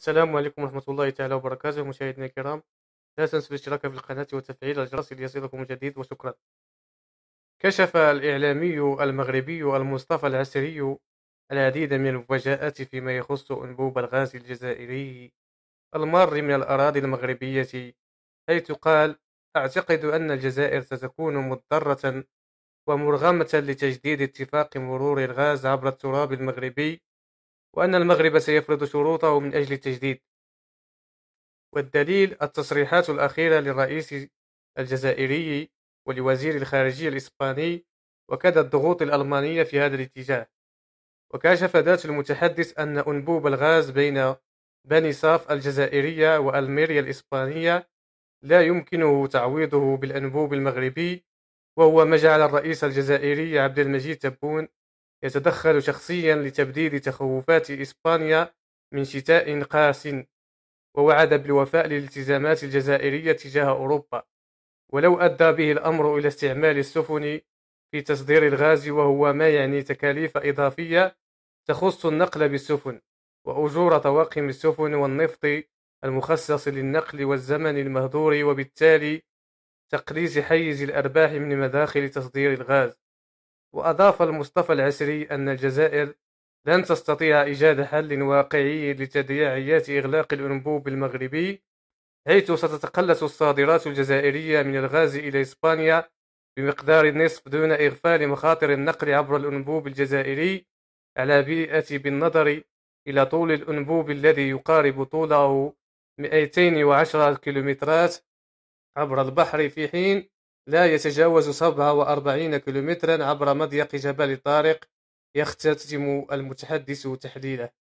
السلام عليكم ورحمة الله تعالى وبركاته مشاهدينا الكرام لا تنسوا الاشتراك في القناة وتفعيل الجرس ليصلكم الجديد وشكرا كشف الإعلامي المغربي المصطفى العسري العديد من المفاجآت فيما يخص أنبوب الغاز الجزائري المار من الأراضي المغربية حيث قال أعتقد أن الجزائر ستكون مضطرة ومرغمة لتجديد اتفاق مرور الغاز عبر التراب المغربي وأن المغرب سيفرض شروطه من أجل التجديد والدليل التصريحات الأخيرة للرئيس الجزائري ولوزير الخارجية الإسباني وكاد الضغوط الألمانية في هذا الاتجاه وكشف ذات المتحدث أن أنبوب الغاز بين بني صاف الجزائرية وألميريا الإسبانية لا يمكنه تعويضه بالأنبوب المغربي وهو ما جعل الرئيس الجزائري عبد المجيد تبون يتدخل شخصيا لتبديل تخوفات إسبانيا من شتاء قاس ووعد بالوفاء للالتزامات الجزائرية تجاه أوروبا ولو أدى به الأمر إلى استعمال السفن في تصدير الغاز وهو ما يعني تكاليف إضافية تخص النقل بالسفن وأجور طواقم السفن والنفط المخصص للنقل والزمن المهدور وبالتالي تقليص حيز الأرباح من مداخل تصدير الغاز وأضاف المصطفى العسري أن الجزائر لن تستطيع إيجاد حل واقعي لتداعيات إغلاق الأنبوب المغربي حيث ستتقلص الصادرات الجزائرية من الغاز إلى إسبانيا بمقدار النصف دون إغفال مخاطر النقل عبر الأنبوب الجزائري على بيئة بالنظر إلى طول الأنبوب الذي يقارب طوله 210 كيلومترات عبر البحر في حين لا يتجاوز سبعة وأربعين كيلومتراً عبر مضيق جبل طارق يختتم المتحدث تحليله